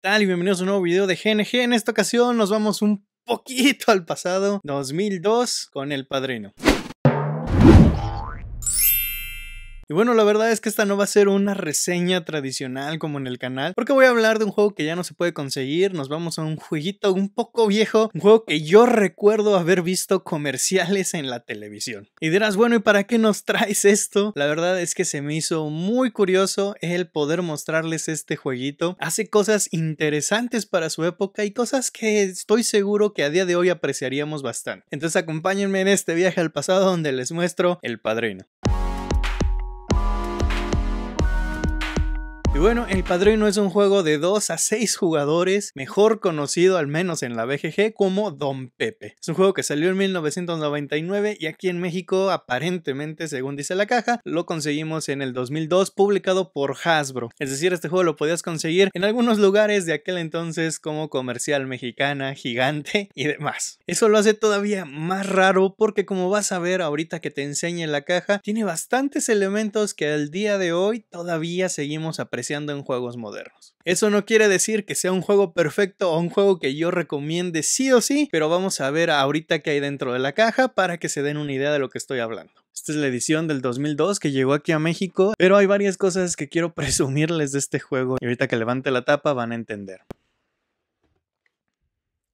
tal? Y bienvenidos a un nuevo video de GNG. En esta ocasión nos vamos un poquito al pasado, 2002, con El Padrino. Y bueno, la verdad es que esta no va a ser una reseña tradicional como en el canal, porque voy a hablar de un juego que ya no se puede conseguir, nos vamos a un jueguito un poco viejo, un juego que yo recuerdo haber visto comerciales en la televisión. Y dirás, bueno, ¿y para qué nos traes esto? La verdad es que se me hizo muy curioso el poder mostrarles este jueguito. Hace cosas interesantes para su época y cosas que estoy seguro que a día de hoy apreciaríamos bastante. Entonces acompáñenme en este viaje al pasado donde les muestro El Padrino. Y bueno, El Padrino es un juego de 2 a 6 jugadores, mejor conocido al menos en la BGG como Don Pepe. Es un juego que salió en 1999 y aquí en México aparentemente, según dice la caja, lo conseguimos en el 2002 publicado por Hasbro. Es decir, este juego lo podías conseguir en algunos lugares de aquel entonces como comercial mexicana, gigante y demás. Eso lo hace todavía más raro porque como vas a ver ahorita que te enseñe la caja, tiene bastantes elementos que al día de hoy todavía seguimos apreciando en juegos modernos. Eso no quiere decir que sea un juego perfecto o un juego que yo recomiende sí o sí, pero vamos a ver ahorita qué hay dentro de la caja para que se den una idea de lo que estoy hablando. Esta es la edición del 2002 que llegó aquí a México, pero hay varias cosas que quiero presumirles de este juego y ahorita que levante la tapa van a entender.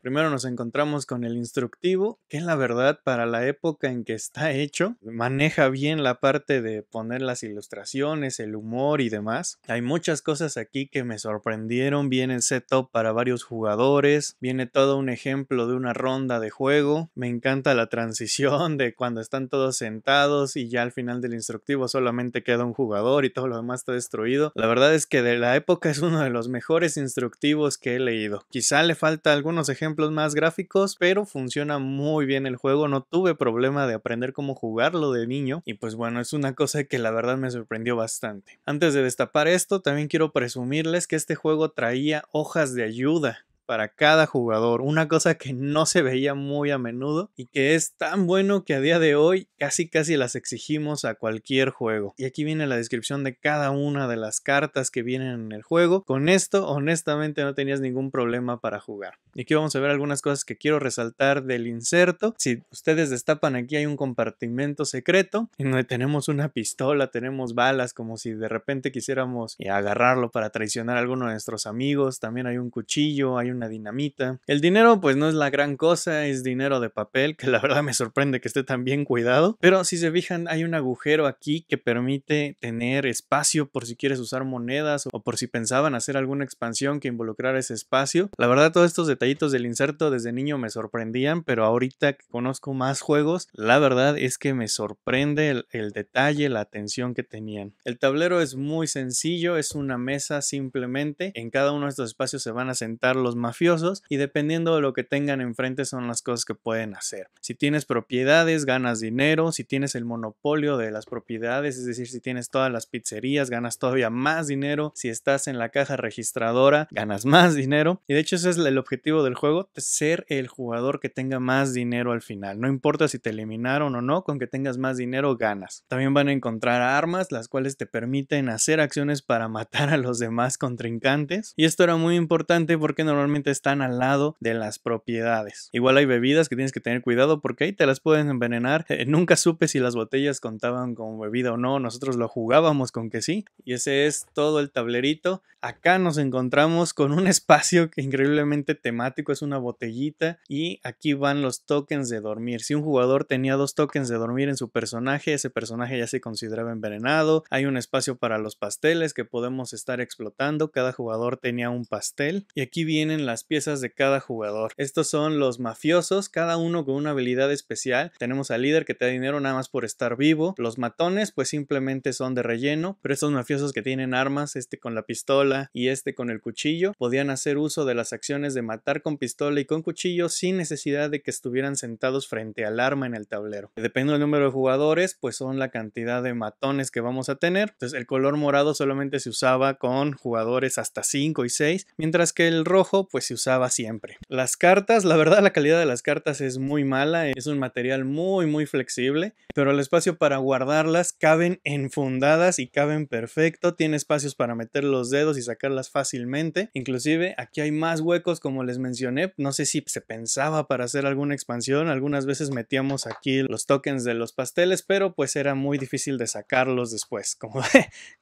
Primero nos encontramos con el instructivo, que la verdad para la época en que está hecho maneja bien la parte de poner las ilustraciones, el humor y demás. Hay muchas cosas aquí que me sorprendieron, viene el setup para varios jugadores, viene todo un ejemplo de una ronda de juego, me encanta la transición de cuando están todos sentados y ya al final del instructivo solamente queda un jugador y todo lo demás está destruido. La verdad es que de la época es uno de los mejores instructivos que he leído. Quizá le falta algunos ejemplos más gráficos, pero funciona muy bien el juego. No tuve problema de aprender cómo jugarlo de niño. Y pues bueno, es una cosa que la verdad me sorprendió bastante. Antes de destapar esto, también quiero presumirles que este juego traía hojas de ayuda para cada jugador, una cosa que no se veía muy a menudo y que es tan bueno que a día de hoy casi casi las exigimos a cualquier juego. Y aquí viene la descripción de cada una de las cartas que vienen en el juego. Con esto honestamente no tenías ningún problema para jugar. Y aquí vamos a ver algunas cosas que quiero resaltar del inserto. Si ustedes destapan aquí hay un compartimento secreto en donde tenemos una pistola, tenemos balas como si de repente quisiéramos eh, agarrarlo para traicionar a alguno de nuestros amigos. También hay un cuchillo, hay una dinamita. El dinero pues no es la gran cosa, es dinero de papel, que la verdad me sorprende que esté tan bien cuidado, pero si se fijan hay un agujero aquí que permite tener espacio por si quieres usar monedas o por si pensaban hacer alguna expansión que involucrara ese espacio. La verdad todos estos detallitos del inserto desde niño me sorprendían, pero ahorita que conozco más juegos, la verdad es que me sorprende el, el detalle, la atención que tenían. El tablero es muy sencillo, es una mesa simplemente, en cada uno de estos espacios se van a sentar los mafiosos y dependiendo de lo que tengan enfrente son las cosas que pueden hacer. Si tienes propiedades, ganas dinero, si tienes el monopolio de las propiedades, es decir, si tienes todas las pizzerías, ganas todavía más dinero, si estás en la caja registradora, ganas más dinero y de hecho ese es el objetivo del juego, ser el jugador que tenga más dinero al final, no importa si te eliminaron o no, con que tengas más dinero ganas. También van a encontrar armas, las cuales te permiten hacer acciones para matar a los demás contrincantes y esto era muy importante porque normalmente están al lado de las propiedades. Igual hay bebidas que tienes que tener cuidado porque ahí te las pueden envenenar. Eh, nunca supe si las botellas contaban con bebida o no, nosotros lo jugábamos con que sí. Y ese es todo el tablerito. Acá nos encontramos con un espacio que increíblemente temático es una botellita y aquí van los tokens de dormir. Si un jugador tenía dos tokens de dormir en su personaje, ese personaje ya se consideraba envenenado. Hay un espacio para los pasteles que podemos estar explotando. Cada jugador tenía un pastel y aquí vienen las piezas de cada jugador. Estos son los mafiosos, cada uno con una habilidad especial. Tenemos al líder que te da dinero nada más por estar vivo. Los matones pues simplemente son de relleno, pero estos mafiosos que tienen armas, este con la pistola y este con el cuchillo, podían hacer uso de las acciones de matar con pistola y con cuchillo sin necesidad de que estuvieran sentados frente al arma en el tablero. Depende del número de jugadores, pues son la cantidad de matones que vamos a tener. Entonces el color morado solamente se usaba con jugadores hasta 5 y 6, mientras que el rojo pues se usaba siempre. Las cartas, la verdad la calidad de las cartas es muy mala, es un material muy muy flexible, pero el espacio para guardarlas caben enfundadas y caben perfecto, tiene espacios para meter los dedos y sacarlas fácilmente, inclusive aquí hay más huecos como les mencioné, no sé si se pensaba para hacer alguna expansión, algunas veces metíamos aquí los tokens de los pasteles, pero pues era muy difícil de sacarlos después, como,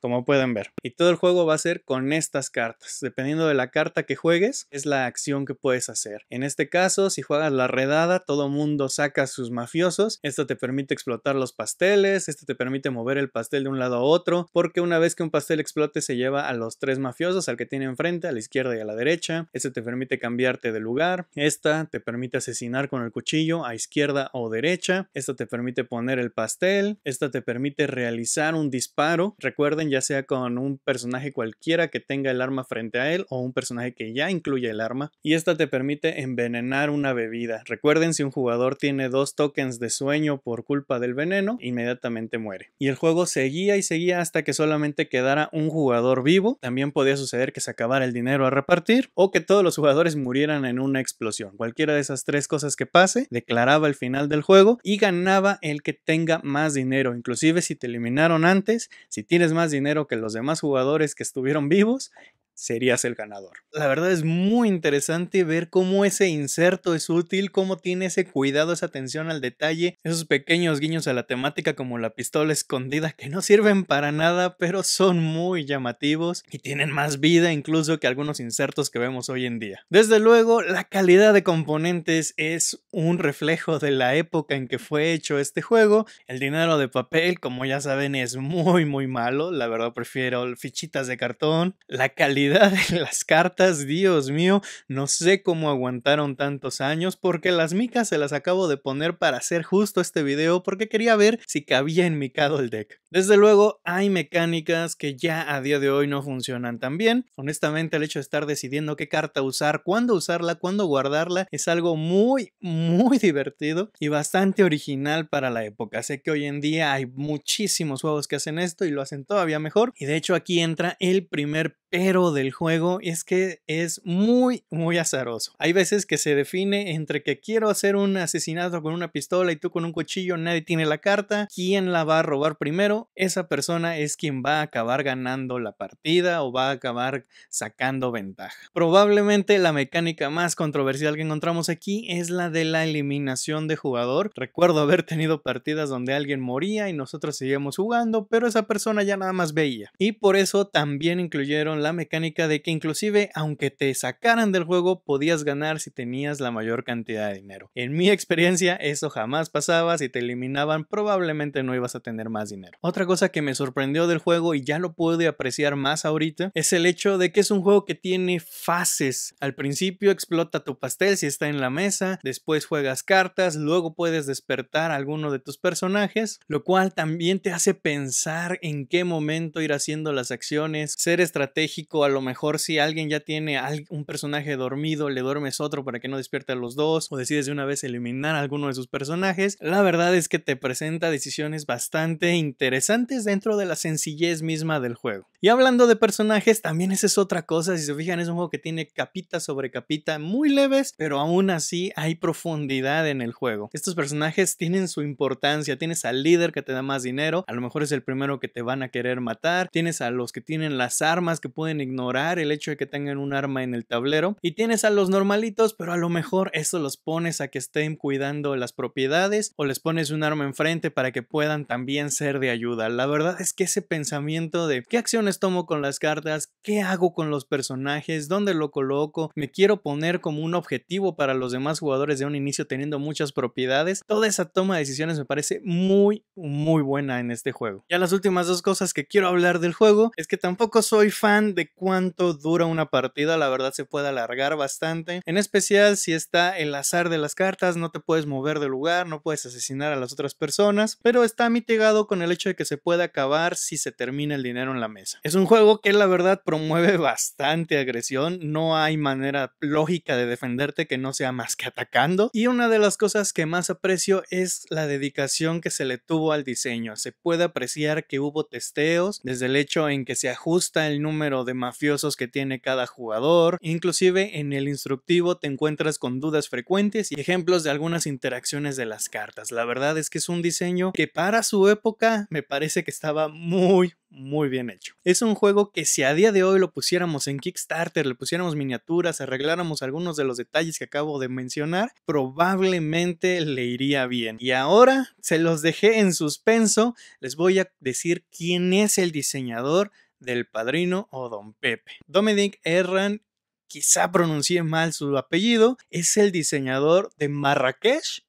como pueden ver. Y todo el juego va a ser con estas cartas, dependiendo de la carta que juegues, la acción que puedes hacer. En este caso, si juegas la redada, todo mundo saca sus mafiosos. Esto te permite explotar los pasteles, esto te permite mover el pastel de un lado a otro, porque una vez que un pastel explote se lleva a los tres mafiosos, al que tiene enfrente, a la izquierda y a la derecha. Esto te permite cambiarte de lugar. Esta te permite asesinar con el cuchillo a izquierda o derecha. Esto te permite poner el pastel. Esta te permite realizar un disparo. Recuerden, ya sea con un personaje cualquiera que tenga el arma frente a él o un personaje que ya incluye arma, y esta te permite envenenar una bebida. Recuerden, si un jugador tiene dos tokens de sueño por culpa del veneno, inmediatamente muere. Y el juego seguía y seguía hasta que solamente quedara un jugador vivo. También podía suceder que se acabara el dinero a repartir o que todos los jugadores murieran en una explosión. Cualquiera de esas tres cosas que pase, declaraba el final del juego y ganaba el que tenga más dinero. Inclusive si te eliminaron antes, si tienes más dinero que los demás jugadores que estuvieron vivos, serías el ganador. La verdad es muy interesante ver cómo ese inserto es útil, cómo tiene ese cuidado, esa atención al detalle, esos pequeños guiños a la temática como la pistola escondida que no sirven para nada, pero son muy llamativos y tienen más vida incluso que algunos insertos que vemos hoy en día. Desde luego, la calidad de componentes es un reflejo de la época en que fue hecho este juego. El dinero de papel, como ya saben, es muy muy malo, la verdad prefiero fichitas de cartón. La calidad las cartas, Dios mío, no sé cómo aguantaron tantos años porque las micas se las acabo de poner para hacer justo este video porque quería ver si cabía en mi el Deck. Desde luego hay mecánicas que ya a día de hoy no funcionan tan bien. Honestamente el hecho de estar decidiendo qué carta usar, cuándo usarla, cuándo guardarla es algo muy muy divertido y bastante original para la época. Sé que hoy en día hay muchísimos juegos que hacen esto y lo hacen todavía mejor y de hecho aquí entra el primer pero del juego es que es muy, muy azaroso. Hay veces que se define entre que quiero hacer un asesinato con una pistola y tú con un cuchillo, nadie tiene la carta, ¿quién la va a robar primero? Esa persona es quien va a acabar ganando la partida o va a acabar sacando ventaja. Probablemente la mecánica más controversial que encontramos aquí es la de la eliminación de jugador. Recuerdo haber tenido partidas donde alguien moría y nosotros seguíamos jugando, pero esa persona ya nada más veía. Y por eso también incluyeron la mecánica de que inclusive aunque te sacaran del juego podías ganar si tenías la mayor cantidad de dinero. En mi experiencia eso jamás pasaba, si te eliminaban probablemente no ibas a tener más dinero. Otra cosa que me sorprendió del juego y ya lo pude apreciar más ahorita es el hecho de que es un juego que tiene fases. Al principio explota tu pastel si está en la mesa, después juegas cartas, luego puedes despertar a alguno de tus personajes, lo cual también te hace pensar en qué momento ir haciendo las acciones, ser estratégico a lo mejor si alguien ya tiene un personaje dormido, le duermes otro para que no despierte a los dos o decides de una vez eliminar a alguno de sus personajes, la verdad es que te presenta decisiones bastante interesantes dentro de la sencillez misma del juego. Y hablando de personajes, también esa es otra cosa. Si se fijan, es un juego que tiene capita sobre capita muy leves, pero aún así hay profundidad en el juego. Estos personajes tienen su importancia. Tienes al líder que te da más dinero, a lo mejor es el primero que te van a querer matar. Tienes a los que tienen las armas que pueden ignorar el hecho de que tengan un arma en el tablero. Y tienes a los normalitos, pero a lo mejor eso los pones a que estén cuidando las propiedades o les pones un arma enfrente para que puedan también ser de ayuda. La verdad es que ese pensamiento de qué acciones tomo con las cartas, qué hago con los personajes, dónde lo coloco, me quiero poner como un objetivo para los demás jugadores de un inicio teniendo muchas propiedades. Toda esa toma de decisiones me parece muy, muy buena en este juego. Ya las últimas dos cosas que quiero hablar del juego es que tampoco soy fan de cuánto dura una partida, la verdad se puede alargar bastante, en especial si está el azar de las cartas, no te puedes mover de lugar, no puedes asesinar a las otras personas, pero está mitigado con el hecho de que se puede acabar si se termina el dinero en la mesa. Es un juego que la verdad promueve bastante agresión, no hay manera lógica de defenderte que no sea más que atacando y una de las cosas que más aprecio es la dedicación que se le tuvo al diseño. Se puede apreciar que hubo testeos desde el hecho en que se ajusta el número de mafiosos que tiene cada jugador, inclusive en el instructivo te encuentras con dudas frecuentes y ejemplos de algunas interacciones de las cartas. La verdad es que es un diseño que para su época me parece que estaba muy muy bien hecho. Es un juego que si a día de hoy lo pusiéramos en Kickstarter, le pusiéramos miniaturas, arregláramos algunos de los detalles que acabo de mencionar, probablemente le iría bien. Y ahora se los dejé en suspenso, les voy a decir quién es el diseñador del padrino o don Pepe. Dominic Erran, quizá pronuncié mal su apellido, es el diseñador de Marrakech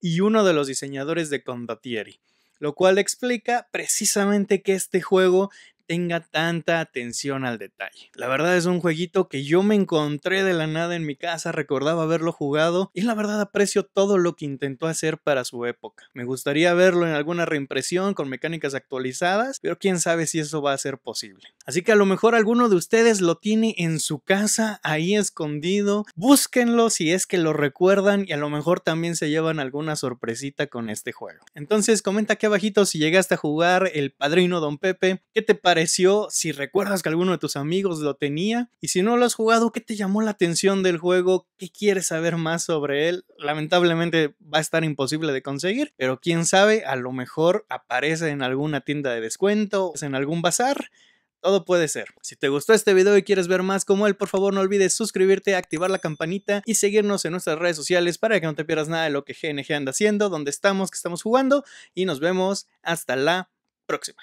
y uno de los diseñadores de Condottieri lo cual explica precisamente que este juego tenga tanta atención al detalle. La verdad es un jueguito que yo me encontré de la nada en mi casa, recordaba haberlo jugado y la verdad aprecio todo lo que intentó hacer para su época. Me gustaría verlo en alguna reimpresión con mecánicas actualizadas, pero quién sabe si eso va a ser posible. Así que a lo mejor alguno de ustedes lo tiene en su casa, ahí escondido. Búsquenlo si es que lo recuerdan y a lo mejor también se llevan alguna sorpresita con este juego. Entonces comenta aquí abajito si llegaste a jugar El Padrino Don Pepe, ¿qué te parece? Si recuerdas que alguno de tus amigos lo tenía. Y si no lo has jugado, ¿qué te llamó la atención del juego? ¿Qué quieres saber más sobre él? Lamentablemente va a estar imposible de conseguir, pero quién sabe, a lo mejor aparece en alguna tienda de descuento, en algún bazar. Todo puede ser. Si te gustó este video y quieres ver más como él, por favor no olvides suscribirte, activar la campanita y seguirnos en nuestras redes sociales para que no te pierdas nada de lo que GNG anda haciendo, dónde estamos, que estamos jugando y nos vemos hasta la próxima.